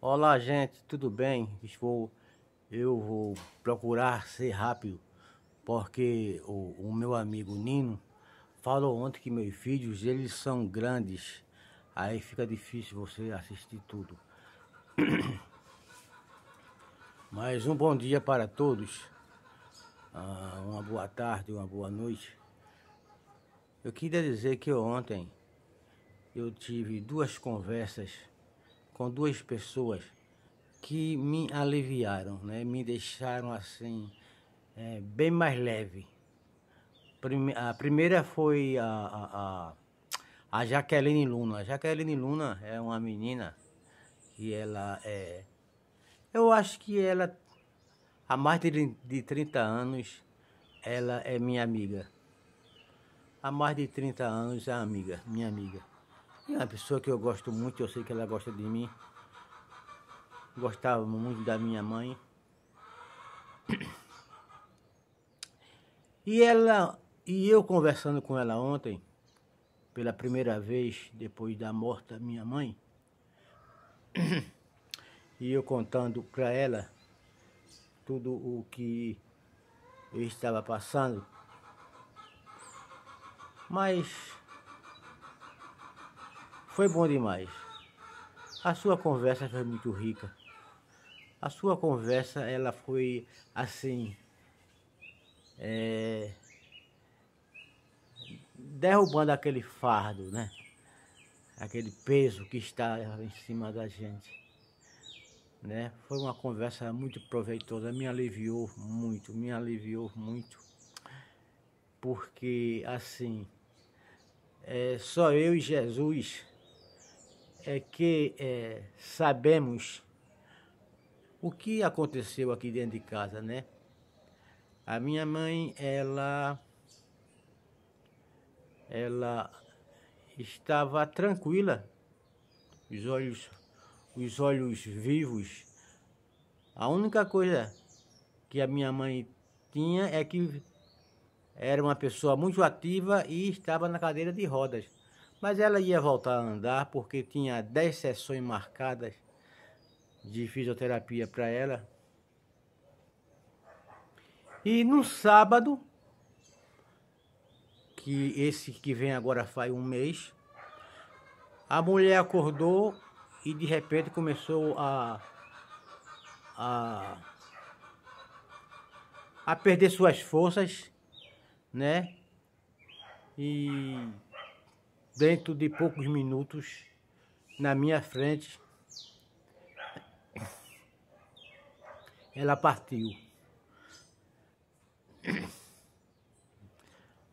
Olá, gente, tudo bem? Estou, eu vou procurar ser rápido, porque o, o, meu amigo Nino falou ontem que meus filhos, eles são grandes, aí fica difícil você assistir tudo. Mas um bom dia para todos, ah, uma boa tarde, uma boa noite. Eu queria dizer que ontem eu tive duas conversas com duas pessoas que me aliviaram, né? me deixaram assim é, bem mais leve. Prime a primeira foi a, a, a, Jaqueline Luna. A Jaqueline Luna é uma menina que ela é. Eu acho que ela, há mais de, de 30 anos, ela é minha amiga. Há mais de 30 anos é amiga, minha amiga é uma pessoa que eu gosto muito, eu sei que ela gosta de mim. Gostava muito da minha mãe. E ela e eu conversando com ela ontem, pela primeira vez depois da morte da minha mãe, e eu contando para ela tudo o que eu estava passando. Mas foi bom demais. A sua conversa foi muito rica. A sua conversa, ela foi assim. É, derrubando aquele fardo, né? Aquele peso que está em cima da gente. Né? Foi uma conversa muito proveitosa, me aliviou muito, me aliviou muito. Porque assim, é, só eu e Jesus é que é, sabemos o que aconteceu aqui dentro de casa, né? A minha mãe, ela, ela estava tranquila, os olhos, os olhos vivos. A única coisa que a minha mãe tinha é que era uma pessoa muito ativa e estava na cadeira de rodas. Mas ela ia voltar a andar porque tinha 10 sessões marcadas de fisioterapia para ela. E no sábado, que esse que vem agora faz um mês, a mulher acordou e de repente começou a, a, a perder suas forças, né? E dentro de poucos minutos, na minha frente, ela partiu.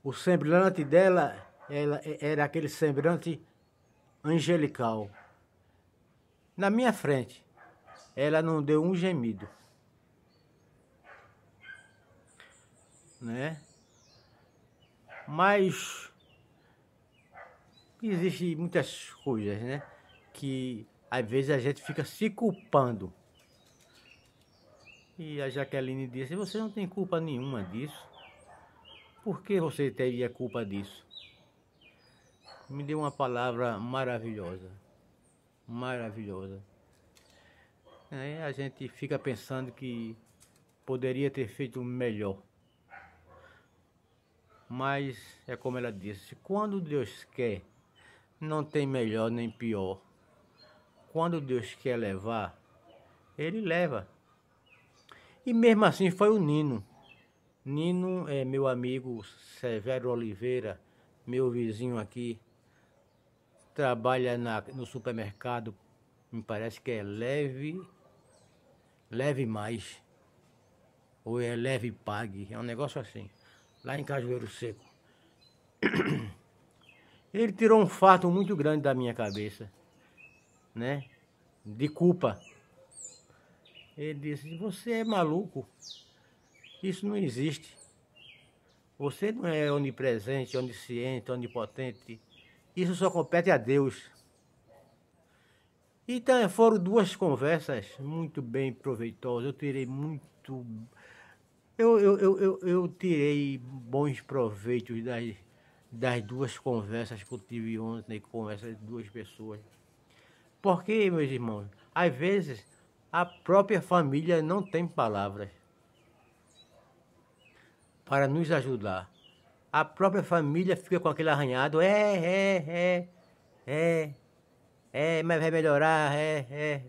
O semblante dela ela, era aquele semblante angelical. Na minha frente, ela não deu um gemido. Né? Mas que existe muitas coisas, né? Que às vezes a gente fica se culpando. E a Jaqueline disse: Você não tem culpa nenhuma disso. Por que você teria culpa disso? Me deu uma palavra maravilhosa. Maravilhosa. Aí a gente fica pensando que poderia ter feito melhor. Mas é como ela disse: quando Deus quer não tem melhor nem pior. Quando Deus quer levar, Ele leva. E mesmo assim foi o Nino. Nino é meu amigo Severo Oliveira, meu vizinho aqui. Trabalha na, no supermercado, me parece que é leve, leve mais. Ou é leve pague, é um negócio assim. Lá em Cajueiro Seco. Ele tirou um fato muito grande da minha cabeça, né? De culpa. Ele disse: Você é maluco. Isso não existe. Você não é onipresente, onisciente, onipotente. Isso só compete a Deus. Então foram duas conversas muito bem proveitosas. Eu tirei muito. Eu, eu, eu, eu, eu tirei bons proveitos das, das duas conversas que eu tive ontem, né, conversa de duas pessoas. Porque, meus irmãos, às vezes a própria família não tem palavras para nos ajudar. A própria família fica com aquele arranhado, é, é, é, é, é, mas vai melhorar, é, é,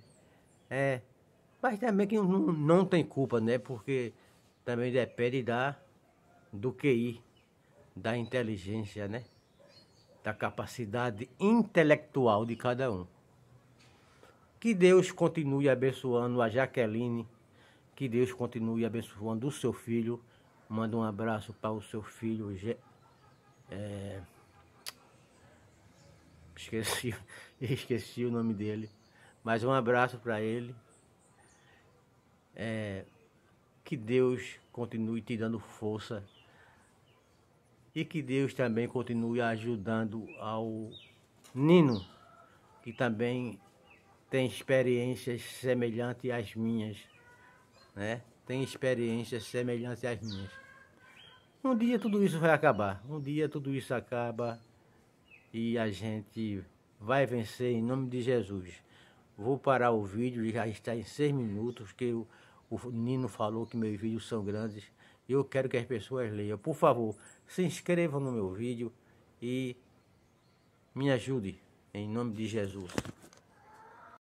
é. Mas também que não, não tem culpa, né? Porque também depende da, do QI da inteligência, né? Da capacidade intelectual de cada um. Que Deus continue abençoando a Jaqueline, que Deus continue abençoando o seu filho. Manda um abraço para o seu filho. É... Esqueci, esqueci o nome dele. Mas um abraço para ele. É... Que Deus continue te dando força e que Deus também continue ajudando ao Nino, que também tem experiências semelhantes às minhas, né? Tem experiências semelhantes às minhas. Um dia tudo isso vai acabar. Um dia tudo isso acaba e a gente vai vencer em nome de Jesus. Vou parar o vídeo, já está em seis minutos, que o, o Nino falou que meus vídeos são grandes eu quero que as pessoas leiam. Por favor, se inscrevam no meu vídeo e me ajude em nome de Jesus.